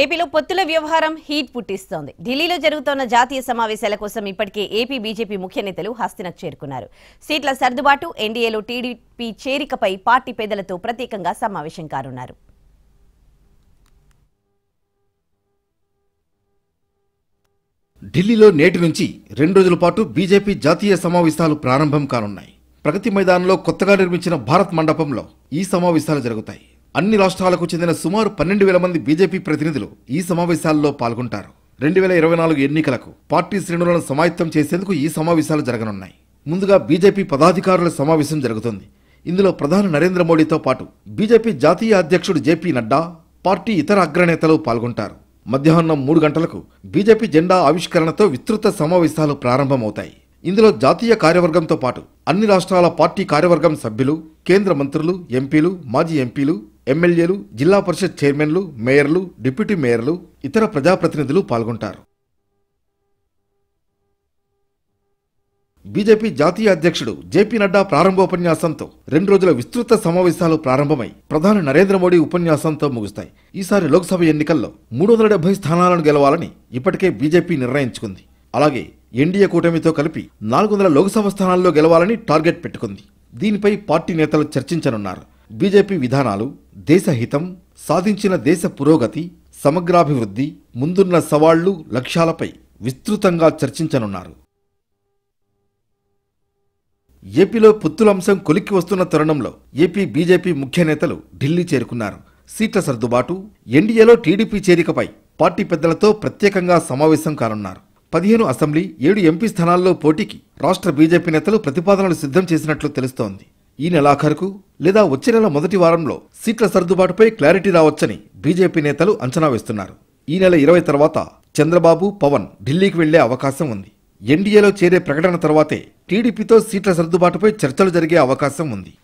ఏపీలో పొత్తుల వ్యవహారం హీట్ పుట్టిస్తోంది ఢిల్లీలో జరుగుతోన్న జాతీయ సమావేశాల కోసం ఇప్పటికే ఏపీ బీజేపీ ముఖ్య నేతలు హస్తినకు చేరుకున్నారు సీట్ల సర్దుబాటు ఎన్డీఏలో టీడీపీ చేరికపై పార్టీ పేదలతో ప్రత్యేకంగా సమావేశం కానున్నారు ఢిల్లీలో నేటి నుంచి రెండు రోజుల పాటు బీజేపీ జాతీయ సమావేశాలు ప్రారంభం కానున్నాయి ప్రగతి మైదానంలో కొత్తగా నిర్మించిన భారత్ మండపంలో ఈ సమావేశాలు జరుగుతాయి అన్ని రాష్ట్రాలకు చెందిన సుమారు పన్నెండు వేల మంది బీజేపీ ప్రతినిధులు ఈ సమావేశాల్లో పాల్గొంటారు రెండు వేల ఇరవై నాలుగు ఎన్నికలకు పార్టీ శ్రేణులను సమాయత్తం చేసేందుకు ఈ సమావేశాలు జరగనున్నాయి ముందుగా బీజేపీ పదాధికారుల సమావేశం జరుగుతుంది ఇందులో ప్రధాని నరేంద్ర మోడీతో పాటు బీజేపీ జాతీయ అధ్యక్షుడు జేపీ నడ్డా పార్టీ ఇతర అగ్రనేతలు పాల్గొంటారు మధ్యాహ్నం మూడు గంటలకు బీజేపీ జెండా ఆవిష్కరణతో విస్తృత సమావేశాలు ప్రారంభమవుతాయి ఇందులో జాతీయ కార్యవర్గంతో పాటు అన్ని రాష్ట్రాల పార్టీ కార్యవర్గం సభ్యులు కేంద్ర మంత్రులు ఎంపీలు మాజీ ఎంపీలు ఎమ్మెల్యేలు జిల్లా పరిషత్ చైర్మన్లు మేయర్లు డిప్యూటీ మేయర్లు ఇతర ప్రజాప్రతినిధులు పాల్గొంటారు బీజేపీ జాతీయ అధ్యక్షుడు జేపీ నడ్డా ప్రారంభోపన్యాసంతో రెండు రోజుల విస్తృత సమావేశాలు ప్రారంభమై ప్రధాని నరేంద్ర మోడీ ఉపన్యాసంతో ముగుస్తాయి ఈసారి లోక్సభ ఎన్నికల్లో మూడు వందల డెబ్బై స్థానాలను గెలవాలని ఇప్పటికే బీజేపీ నిర్ణయించుకుంది అలాగే ఎన్డీఏ కూటమితో కలిపి నాలుగు వందల లోక్సభ స్థానాల్లో గెలవాలని టార్గెట్ పెట్టుకుంది దీనిపై పార్టీ నేతలు చర్చించనున్నారు బీజేపీ విధానాలు దేశహితం సాధించిన దేశ పురోగతి సమగ్రాభివృద్ధి ముందున్న సవాళ్లు లక్ష్యాలపై విస్తృతంగా చర్చించనున్నారు ఏపీలో పుత్తులంశం కొలిక్కి వస్తున్న తరుణంలో ఏపీ బీజేపీ ముఖ్య నేతలు ఢిల్లీ చేరుకున్నారు సీట్ల సర్దుబాటు ఎన్డీఏలో టీడీపీ చేరికపై పార్టీ పెద్దలతో ప్రత్యేకంగా సమావేశం కానున్నారు పదిహేను అసెంబ్లీ ఏడు ఎంపీ స్థానాల్లో పోటీకి రాష్ట్ర బీజేపీ నేతలు ప్రతిపాదనలు సిద్ధం చేసినట్లు తెలుస్తోంది ఈ నెలాఖరుకు లేదా వచ్చే నెల మొదటి వారంలో సీట్ల సర్దుబాటుపై క్లారిటీ రావచ్చని బీజేపీ నేతలు అంచనా వేస్తున్నారు ఈ నెల ఇరవై తర్వాత చంద్రబాబు పవన్ ఢిల్లీకి వెళ్లే అవకాశం ఉంది ఎన్డీఏలో చేరే ప్రకటన తర్వాతే టీడీపీతో సీట్ల సర్దుబాటుపై చర్చలు జరిగే అవకాశం ఉంది